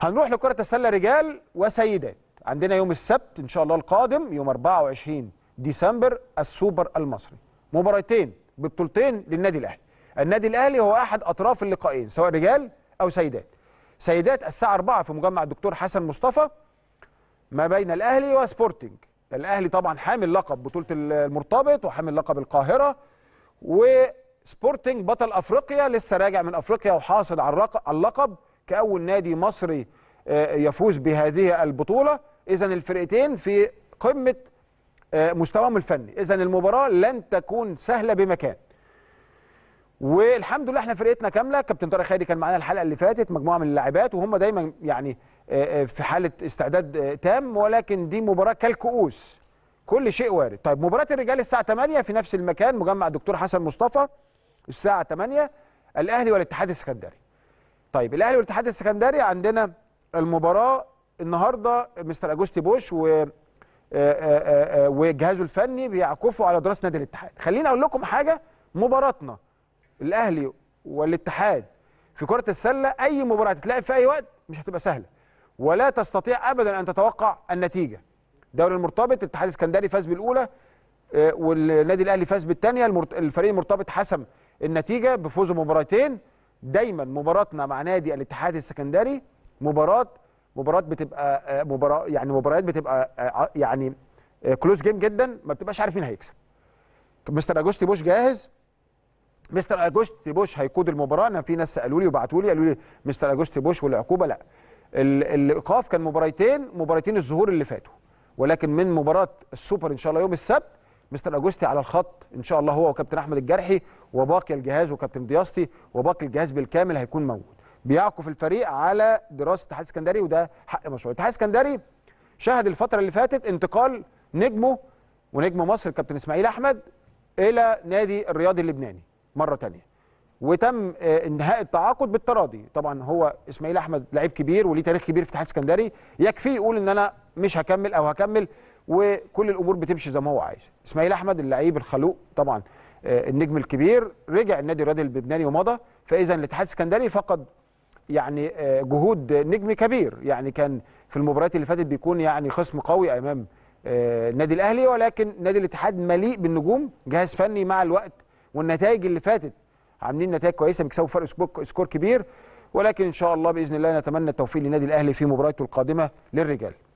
هنروح لكرة السلة رجال وسيدات عندنا يوم السبت إن شاء الله القادم يوم 24 ديسمبر السوبر المصري مباراتين ببطولتين للنادي الأهلي النادي الأهلي هو أحد أطراف اللقائين سواء رجال أو سيدات سيدات الساعة 4 في مجمع الدكتور حسن مصطفى ما بين الأهلي وسبورتنج الأهلي طبعا حامل لقب بطولة المرتبط وحامل لقب القاهرة وسبورتنج بطل أفريقيا لسه راجع من أفريقيا وحاصل على اللقب كأول نادي مصري آه، يفوز بهذه البطولة إذا الفرقتين في قمة آه، مستواهم الفني إذا المباراة لن تكون سهلة بمكان والحمد لله احنا فرقتنا كامله كابتن طارق خيري كان معانا الحلقه اللي فاتت مجموعه من اللاعبات وهم دايما يعني آه، في حاله استعداد تام ولكن دي مباراه كالكؤوس كل شيء وارد طيب مباراه الرجال الساعه 8 في نفس المكان مجمع دكتور حسن مصطفى الساعه 8 الاهلي والاتحاد السكندري طيب الاهلي والاتحاد السكندري عندنا المباراه النهارده مستر اجوستي بوش و آه، آه، آه، وجهازه الفني بيعكفوا على دراسه نادي الاتحاد خليني اقول لكم حاجه مباراتنا الاهلي والاتحاد في كره السله اي مباراه تتلعب في اي وقت مش هتبقى سهله ولا تستطيع ابدا ان تتوقع النتيجه دوري المرتبط الاتحاد الاسكندري فاز بالاولى والنادي الاهلي فاز بالثانيه الفريق المرتبط حسم النتيجه بفوزه مباراتين دايما مباراتنا مع نادي الاتحاد السكندري مباراه مباراه بتبقى آه، مباراه يعني مباريات بتبقى آه، يعني كلوز آه، جيم جدا ما بتبقاش عارف مين هيكسب مستر اجوستي بوش جاهز مستر اجوستي بوش هيقود المباراه انا في ناس سالوا لي وبعتوا لي قالوا لي مستر اجوستي بوش والعقوبه لا الايقاف كان مباراتين مباراتين الظهور اللي فاتوا ولكن من مباراه السوبر ان شاء الله يوم السبت مستر اجوستي على الخط ان شاء الله هو وكابتن احمد الجرحي وباقي الجهاز وكابتن دياستي وباقي الجهاز بالكامل هيكون موجود بيعكف الفريق على دراسه الاتحاد السكندري وده حق مشروع الاتحاد السكندري شهد الفتره اللي فاتت انتقال نجمه ونجم مصر الكابتن اسماعيل احمد الى نادي الرياضي اللبناني مره ثانيه وتم آه، انهاء التعاقد بالتراضي طبعا هو اسماعيل احمد لعيب كبير وليه تاريخ كبير في الاتحاد السكندري يكفيه يقول ان انا مش هكمل او هكمل وكل الامور بتمشي زي ما هو عايز اسماعيل احمد اللعيب الخلوق طبعا آه، النجم الكبير رجع النادي الرياضي اللبناني ومضى فاذا الاتحاد السكندري فقد يعني آه، جهود نجم كبير يعني كان في المباريات اللي فاتت بيكون يعني خصم قوي امام آه، النادي الاهلي ولكن نادي الاتحاد مليء بالنجوم جهاز فني مع الوقت والنتائج اللي فاتت عاملين نتائج كويسه بيكسبوا فرق سكور كبير ولكن ان شاء الله باذن الله نتمنى التوفيق للنادي الاهلي في مباراته القادمه للرجال